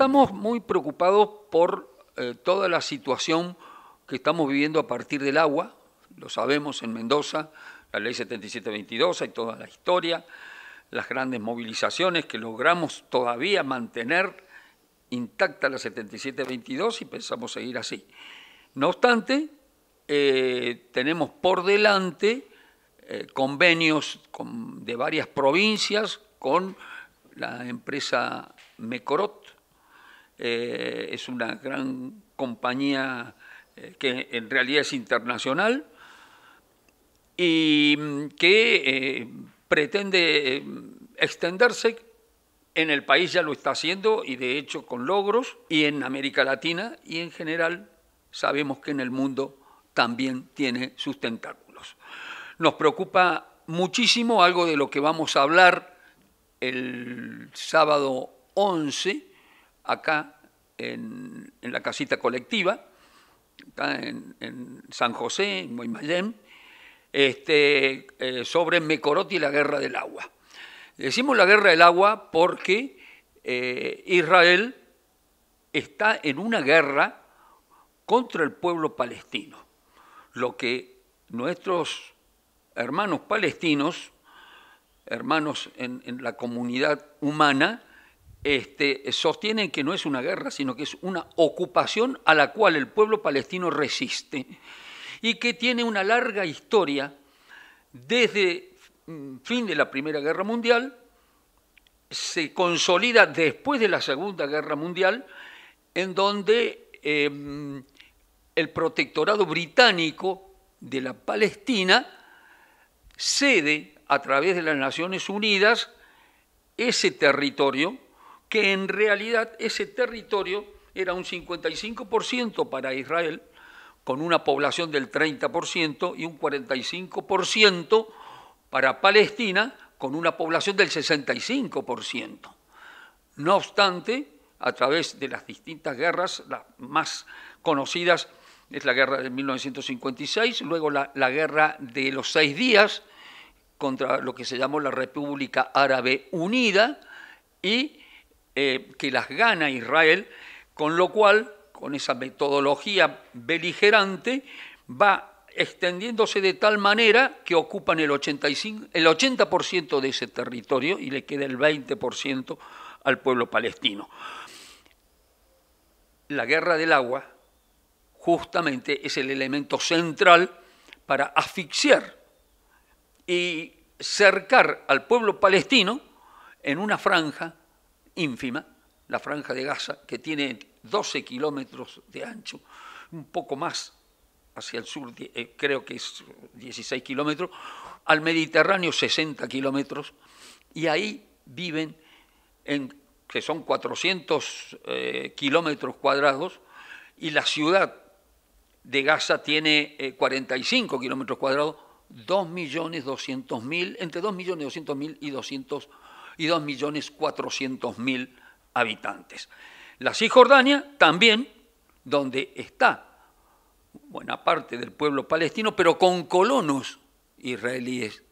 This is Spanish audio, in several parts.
estamos muy preocupados por eh, toda la situación que estamos viviendo a partir del agua, lo sabemos en Mendoza, la ley 7722, hay toda la historia, las grandes movilizaciones que logramos todavía mantener intacta la 7722 y pensamos seguir así. No obstante, eh, tenemos por delante eh, convenios de varias provincias con la empresa Mecorot, eh, es una gran compañía eh, que en realidad es internacional y mm, que eh, pretende extenderse en el país ya lo está haciendo y de hecho con logros y en América Latina y en general sabemos que en el mundo también tiene sus tentáculos. Nos preocupa muchísimo algo de lo que vamos a hablar el sábado 11 acá en, la casita colectiva, en, San José, en Guaymallén, este, eh, sobre Mecorot y la guerra del agua. Decimos la guerra del agua porque eh, Israel está en una guerra contra el pueblo palestino, lo que nuestros hermanos palestinos, hermanos en la comunidad humana, este, sostienen que no es una guerra, sino que es una ocupación a la cual el pueblo palestino resiste y que tiene una larga historia desde mm, fin de la Primera Guerra Mundial, se consolida después de la Segunda Guerra Mundial, en donde em, el protectorado británico de la Palestina cede a través de las Naciones Unidas ese territorio que en realidad ese territorio era un 55% para Israel, con una población del 30% y un 45% para Palestina, con una población del 65%. No obstante, a través de las distintas guerras, las más conocidas es la guerra de 1956, luego la, guerra de los seis días contra lo que se llamó la República Árabe Unida y eh, que las gana Israel, con lo cual, con esa metodología beligerante, va extendiéndose de tal manera que ocupan el, 85, el 80% de ese territorio y le queda el 20% al pueblo palestino. La guerra del agua justamente es el elemento central para asfixiar y cercar al pueblo palestino en una franja ínfima, la franja de Gaza, que tiene 12 kilómetros de ancho, un poco más hacia el sur, eh, creo que es 16 kilómetros, al Mediterráneo 60 kilómetros, y ahí viven, en, que son 400 eh, kilómetros cuadrados, y la ciudad de Gaza tiene 45 eh, kilómetros cuadrados, 2.200.000, entre 2.200.000 y 200.000 y 2.400.000 habitantes. La Cisjordania también, donde está buena parte del pueblo palestino, pero con colonos israelíes.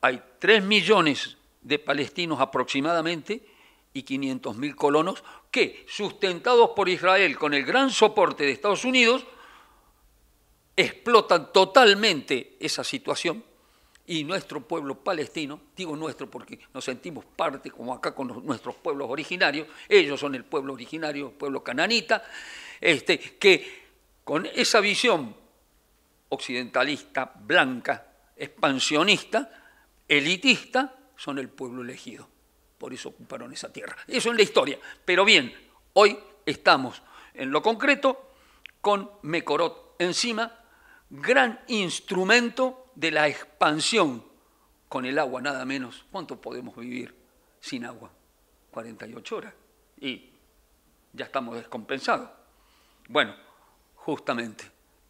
Hay 3 millones de palestinos aproximadamente y 500.000 colonos que, sustentados por Israel con el gran soporte de Estados Unidos, explotan totalmente esa situación y nuestro pueblo palestino, digo nuestro porque nos sentimos parte, como acá con nuestros pueblos originarios, ellos son el pueblo originario, el pueblo cananita, este, que con esa visión occidentalista, blanca, expansionista, elitista, son el pueblo elegido. Por eso ocuparon esa tierra. Eso es la historia. Pero bien, hoy estamos en lo concreto con Mecorot encima, gran instrumento de la expansión con el agua, nada menos. ¿Cuánto podemos vivir sin agua? 48 horas. Y ya estamos descompensados. Bueno, justamente,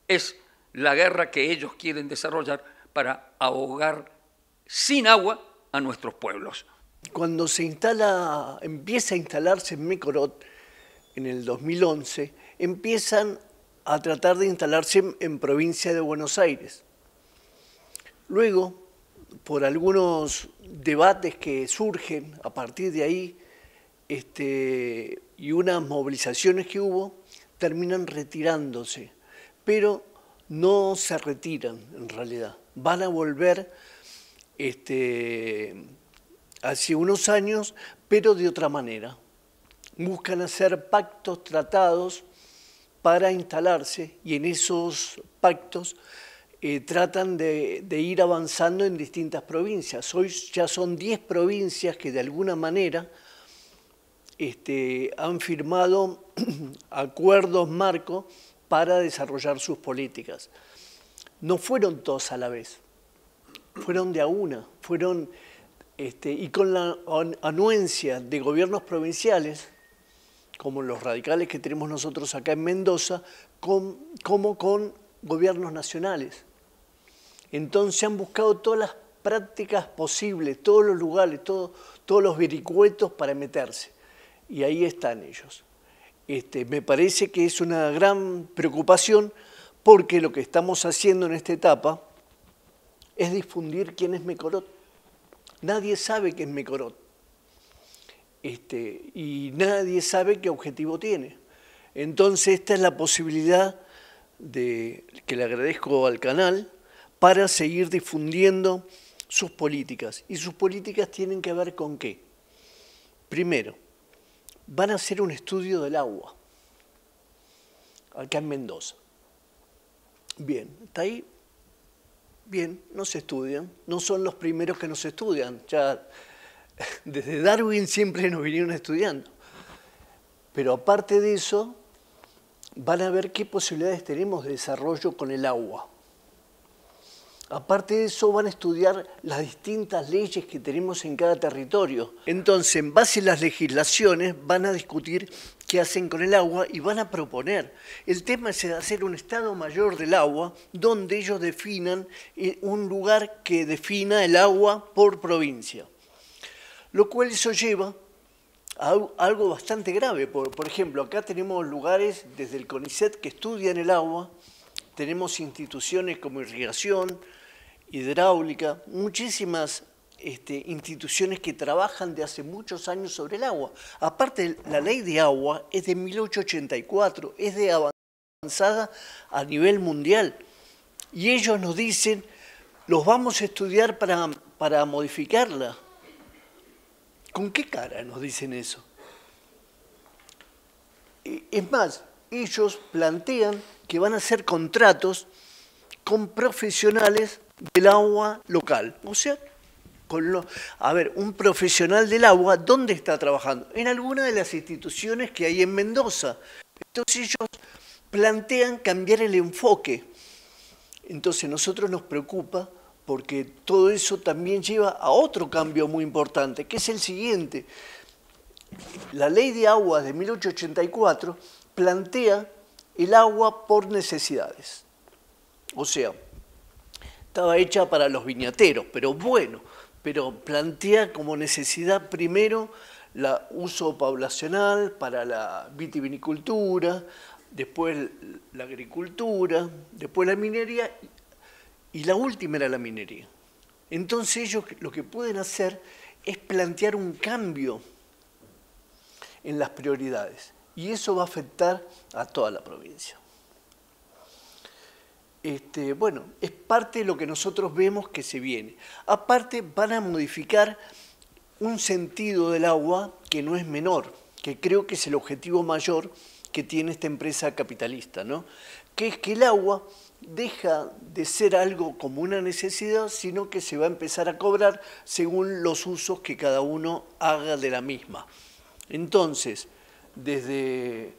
es la guerra que ellos quieren desarrollar para ahogar sin agua a nuestros pueblos. Cuando se instala, empieza a instalarse en Mecorot, en el 2011, empiezan a tratar de instalarse en provincia de Buenos Aires. Luego, por algunos debates que surgen a partir de ahí este, y unas movilizaciones que hubo, terminan retirándose, pero no se retiran en realidad. Van a volver este, hace unos años, pero de otra manera. Buscan hacer pactos, tratados para instalarse y en esos pactos eh, tratan de, ir avanzando en distintas provincias. Hoy ya son 10 provincias que de alguna manera este, han firmado acuerdos marco para desarrollar sus políticas. No fueron todos a la vez, fueron de a una, fueron este, y con la anuencia de gobiernos provinciales, como los radicales que tenemos nosotros acá en Mendoza, como con gobiernos nacionales entonces han buscado todas las prácticas posibles, todos los lugares, todos los vericuetos para meterse. Y ahí están ellos. Este, me parece que es una gran preocupación porque lo que estamos haciendo en esta etapa es difundir quién es Mecorot. Nadie sabe qué es Mecorot. Este, y nadie sabe qué objetivo tiene. Entonces esta es la posibilidad de, que le agradezco al canal para seguir difundiendo sus políticas. ¿Y sus políticas tienen que ver con qué? Primero, van a hacer un estudio del agua, acá en Mendoza. Bien, está ahí. Bien, no se estudian, no son los primeros que nos estudian. Ya desde Darwin siempre nos vinieron estudiando. Pero aparte de eso, van a ver qué posibilidades tenemos de desarrollo con el agua. Aparte de eso, van a estudiar las distintas leyes que tenemos en cada territorio. Entonces, en base a las legislaciones, van a discutir qué hacen con el agua y van a proponer. El tema es hacer un Estado Mayor del Agua, donde ellos definan eh, un lugar que defina el agua por provincia. Lo cual eso lleva a algo bastante grave. Por, ejemplo, acá tenemos lugares desde el CONICET que estudian el agua, tenemos instituciones como irrigación, hidráulica, muchísimas este, instituciones que trabajan de hace muchos años sobre el agua. Aparte, la ley de agua es de 1884, es de avanzada a nivel mundial. Y ellos nos dicen, los vamos a estudiar para, para modificarla. ¿Con qué cara nos dicen eso? Eh, es más, ellos plantean que van a hacer contratos con profesionales del agua local. O sea, con lo, a ver, un profesional del agua, ¿dónde está trabajando? En alguna de las instituciones que hay en Mendoza. Entonces ellos plantean cambiar el enfoque. Entonces nosotros nos preocupa porque todo eso también lleva a otro cambio muy importante, que es el siguiente. La ley de aguas de 1884 plantea el agua por necesidades. O sea, estaba hecha para los viñateros, pero bueno, pero plantea como necesidad primero el uso poblacional para la vitivinicultura, después la agricultura, después la minería y la última era la minería. Entonces ellos lo que pueden hacer es plantear un cambio en las prioridades y eso va a afectar a toda la provincia. Este, bueno, es parte de lo que nosotros vemos que se viene. Aparte, van a modificar un sentido del agua que no es menor, que creo que es el objetivo mayor que tiene esta empresa capitalista, ¿no? que es que el agua deja de ser algo como una necesidad, sino que se va a empezar a cobrar según los usos que cada uno haga de la misma. Entonces, desde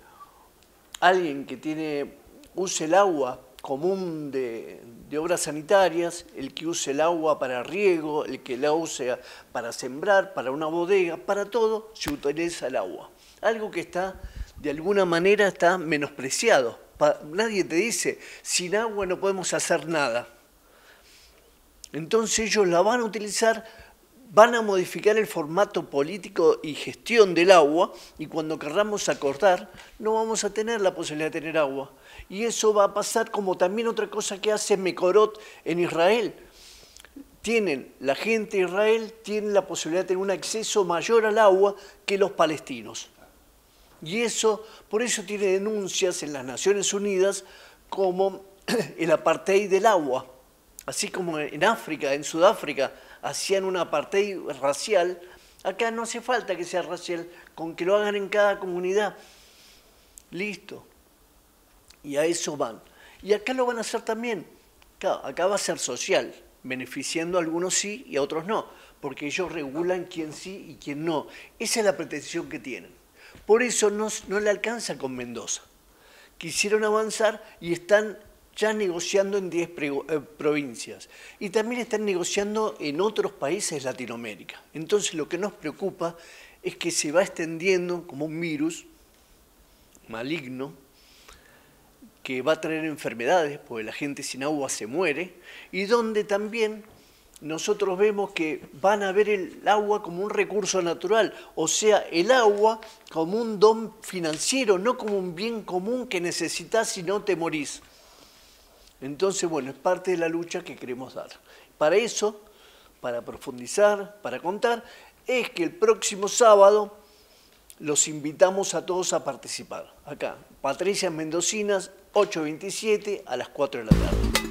alguien que tiene, use el agua común de, obras sanitarias, el que use el agua para riego, el que la use para sembrar, para una bodega, para todo se utiliza el agua. Algo que está, de alguna manera, está menospreciado. nadie te dice, sin agua no podemos hacer nada. Entonces ellos la van a utilizar van a modificar el formato político y gestión del agua y cuando querramos acordar no vamos a tener la posibilidad de tener agua. Y eso va a pasar como también otra cosa que hace Mekorot en Israel. Tienen, la gente de Israel tiene la posibilidad de tener un acceso mayor al agua que los palestinos. Y eso, por eso tiene denuncias en las Naciones Unidas como el apartheid del agua, así como en África, en Sudáfrica, hacían una parte racial, acá no hace falta que sea racial, con que lo hagan en cada comunidad. Listo. Y a eso van. Y acá lo van a hacer también. acá va a ser social, beneficiando a algunos sí y a otros no, porque ellos regulan quién sí y quién no. Esa es la pretensión que tienen. Por eso no, no le alcanza con Mendoza. Quisieron avanzar y están ya negociando en 10 eh, provincias y también están negociando en otros países de Latinoamérica. Entonces lo que nos preocupa es que se va extendiendo como un virus maligno que va a traer enfermedades, porque la gente sin agua se muere, y donde también nosotros vemos que van a ver el agua como un recurso natural, o sea, el agua como un don financiero, no como un bien común que necesitas si no te morís. Entonces, bueno, es parte de la lucha que queremos dar. Para eso, para profundizar, para contar, es que el próximo sábado los invitamos a todos a participar. Acá, Patricia Mendocinas, 8.27 a las 4 de la tarde.